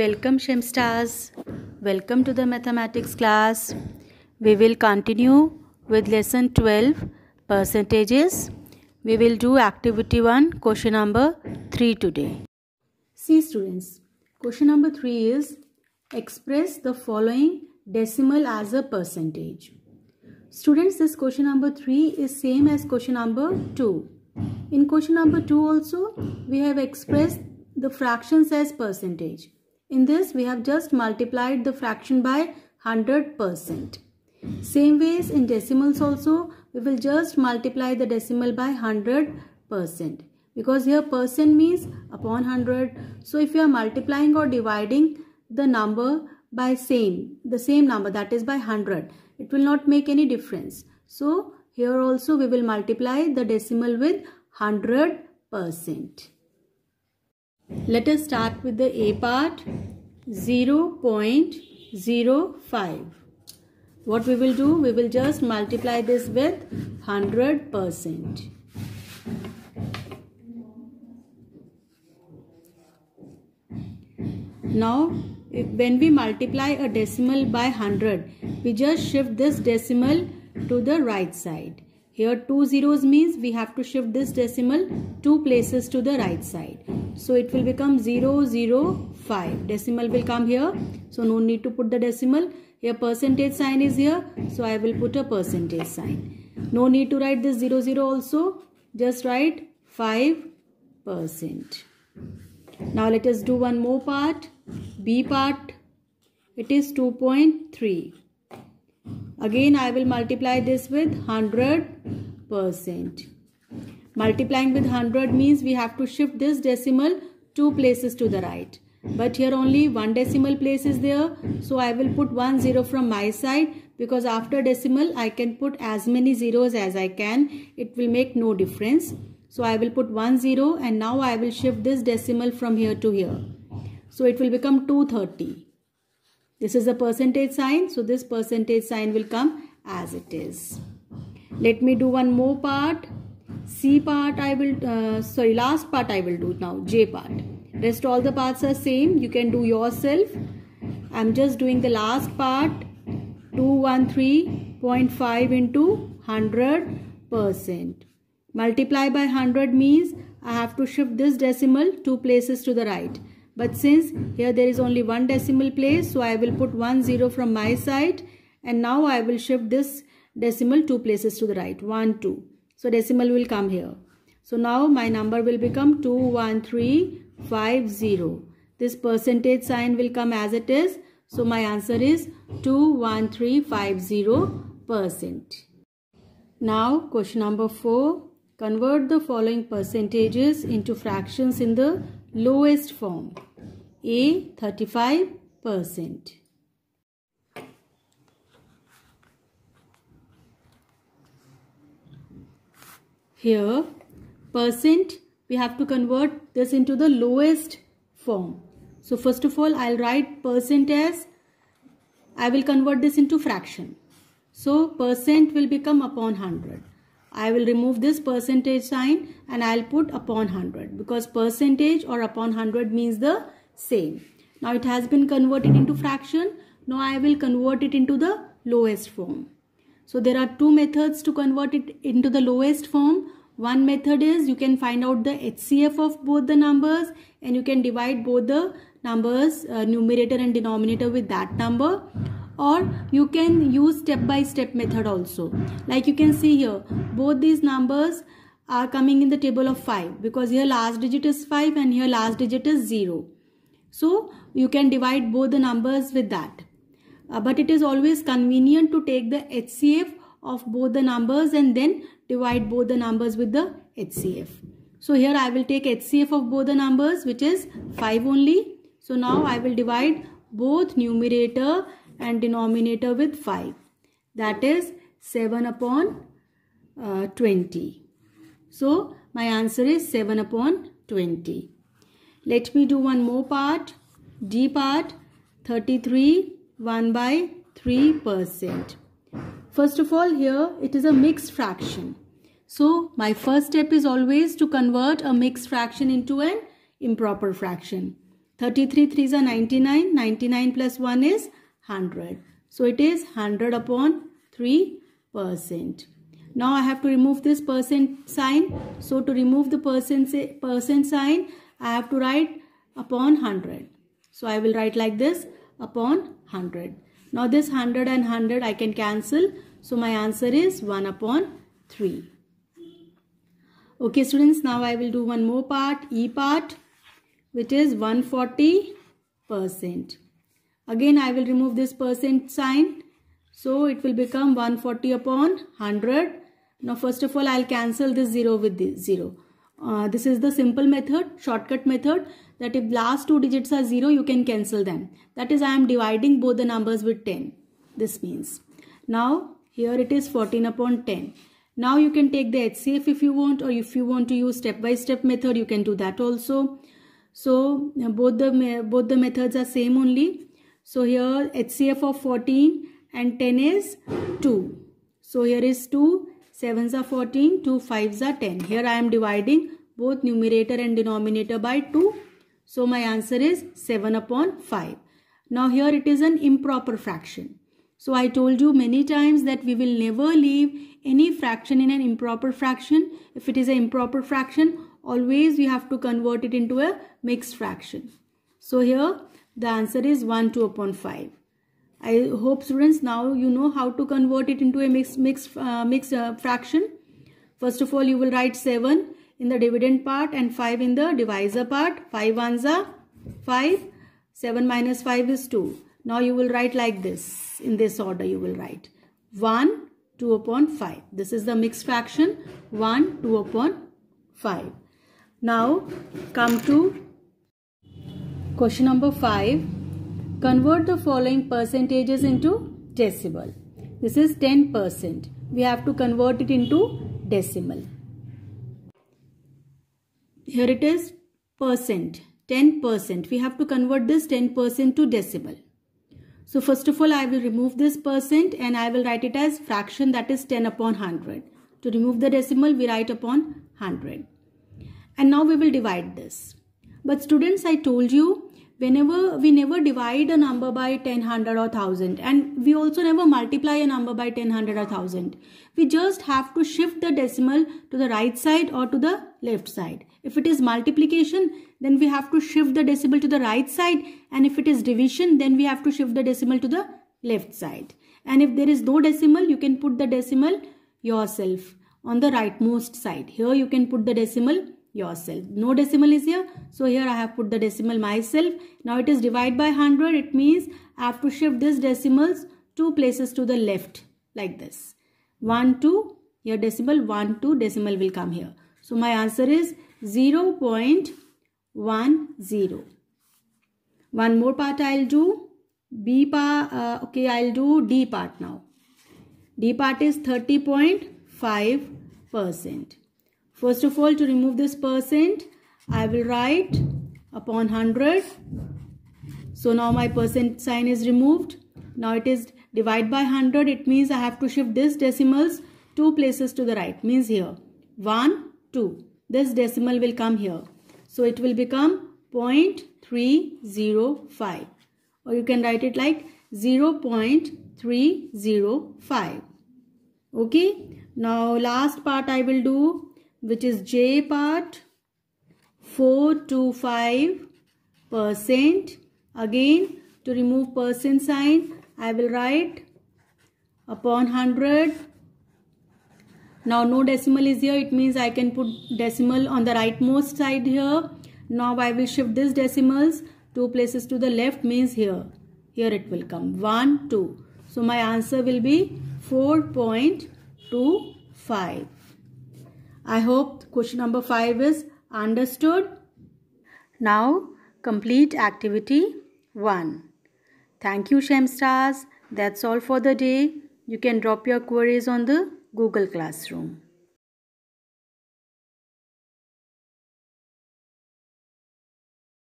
Welcome Shemstars. Welcome to the mathematics class. We will continue with lesson 12 percentages. We will do activity 1 question number 3 today. See students, question number 3 is express the following decimal as a percentage. Students, this question number 3 is same as question number 2. In question number 2 also, we have expressed the fractions as percentage. In this, we have just multiplied the fraction by 100%. Same ways in decimals also, we will just multiply the decimal by 100% because here percent means upon 100. So if you are multiplying or dividing the number by same, the same number that is by 100, it will not make any difference. So here also we will multiply the decimal with 100%. Let us start with the A part 0 0.05. What we will do? We will just multiply this with 100%. Now, if, when we multiply a decimal by 100, we just shift this decimal to the right side. Here two zeros means we have to shift this decimal two places to the right side. So it will become 0, 0, 5. Decimal will come here. So no need to put the decimal. Here percentage sign is here. So I will put a percentage sign. No need to write this 0, 0 also. Just write 5%. Now let us do one more part. B part. It is 2.3. Again, I will multiply this with 100%. Multiplying with 100 means we have to shift this decimal two places to the right. But here only one decimal place is there. So I will put one zero from my side because after decimal I can put as many zeros as I can. It will make no difference. So I will put one zero and now I will shift this decimal from here to here. So it will become 230. This is a percentage sign. So this percentage sign will come as it is. Let me do one more part. C part I will, uh, sorry, last part I will do now, J part. Rest all the parts are same. You can do yourself. I'm just doing the last part. 213.5 into 100%. Multiply by 100 means I have to shift this decimal two places to the right. But since here there is only one decimal place, so I will put one zero from my side. And now I will shift this decimal two places to the right. 1, 2. So decimal will come here. So now my number will become 21350. This percentage sign will come as it is. So my answer is 21350%. Now question number 4. Convert the following percentages into fractions in the lowest form A 35%. Here percent we have to convert this into the lowest form. So first of all I'll write percent as I will convert this into fraction. So percent will become upon 100. I will remove this percentage sign and I'll put upon 100 because percentage or upon 100 means the same. Now it has been converted into fraction. Now I will convert it into the lowest form. So there are two methods to convert it into the lowest form. One method is you can find out the HCF of both the numbers and you can divide both the numbers uh, numerator and denominator with that number or you can use step by step method also like you can see here both these numbers are coming in the table of 5 because here last digit is 5 and here last digit is 0 so you can divide both the numbers with that uh, but it is always convenient to take the HCF of both the numbers and then divide both the numbers with the HCF. So here I will take HCF of both the numbers which is 5 only. So now I will divide both numerator and denominator with 5 that is 7 upon uh, 20 so my answer is 7 upon 20 let me do one more part d part 33 1 by 3 percent first of all here it is a mixed fraction so my first step is always to convert a mixed fraction into an improper fraction 33 3s are 99 99 plus 1 is 100. So it is 100 upon 3%. Now I have to remove this percent sign. So to remove the percent, percent sign, I have to write upon 100. So I will write like this upon 100. Now this 100 and 100 I can cancel. So my answer is 1 upon 3. Okay students, now I will do one more part, E part, which is 140 percent. Again, I will remove this percent sign. So, it will become 140 upon 100. Now, first of all, I'll cancel this 0 with this 0. Uh, this is the simple method, shortcut method that if last two digits are 0, you can cancel them. That is, I am dividing both the numbers with 10. This means. Now, here it is 14 upon 10. Now you can take the HCF if you want or if you want to use step-by-step -step method, you can do that also. So both the, both the methods are same only. So here HCF of 14 and 10 is 2. So here is 2, 7s are 14, 2 5s are 10. Here I am dividing both numerator and denominator by 2. So my answer is 7 upon 5. Now here it is an improper fraction. So I told you many times that we will never leave any fraction in an improper fraction. If it is an improper fraction, always we have to convert it into a mixed fraction. So here the answer is 1, 2 upon 5. I hope students now you know how to convert it into a mixed, mixed, uh, mixed uh, fraction. First of all, you will write 7 in the dividend part and 5 in the divisor part. 5 ones are 5. 7 minus 5 is 2. Now you will write like this. In this order you will write 1, 2 upon 5. This is the mixed fraction 1, 2 upon 5. Now come to Question number 5. Convert the following percentages into decibel. This is 10%. We have to convert it into decimal. Here it is percent. 10%. We have to convert this 10% to decimal. So first of all, I will remove this percent and I will write it as fraction that is 10 upon 100. To remove the decimal, we write upon 100. And now we will divide this. But students, I told you whenever we never divide a number by 10 100 or 1000 and we also never multiply a number by 10 100 or 1000 we just have to shift the decimal to the right side or to the left side if it is multiplication then we have to shift the decimal to the right side and if it is division then we have to shift the decimal to the left side and if there is no decimal you can put the decimal yourself on the rightmost side here you can put the decimal yourself. No decimal is here. So here I have put the decimal myself. Now it is divided by 100. It means I have to shift this decimals two places to the left like this. 1, 2. your decimal 1, 2. Decimal will come here. So my answer is 0 0.10. One more part I'll do. B part, uh, okay, I'll do D part now. D part is 30.5 percent. First of all, to remove this percent, I will write upon 100. So now my percent sign is removed. Now it is divide by 100. It means I have to shift this decimals two places to the right. Means here. 1, 2. This decimal will come here. So it will become 0.305. Or you can write it like 0.305. Okay. Now last part I will do which is J part 4 to 5 percent. Again to remove percent sign I will write upon 100. Now no decimal is here it means I can put decimal on the rightmost side here. Now I will shift these decimals two places to the left means here. Here it will come 1, 2. So my answer will be 4.25. I hope question number 5 is understood. Now complete activity 1. Thank you Shemstars. That's all for the day. You can drop your queries on the Google Classroom.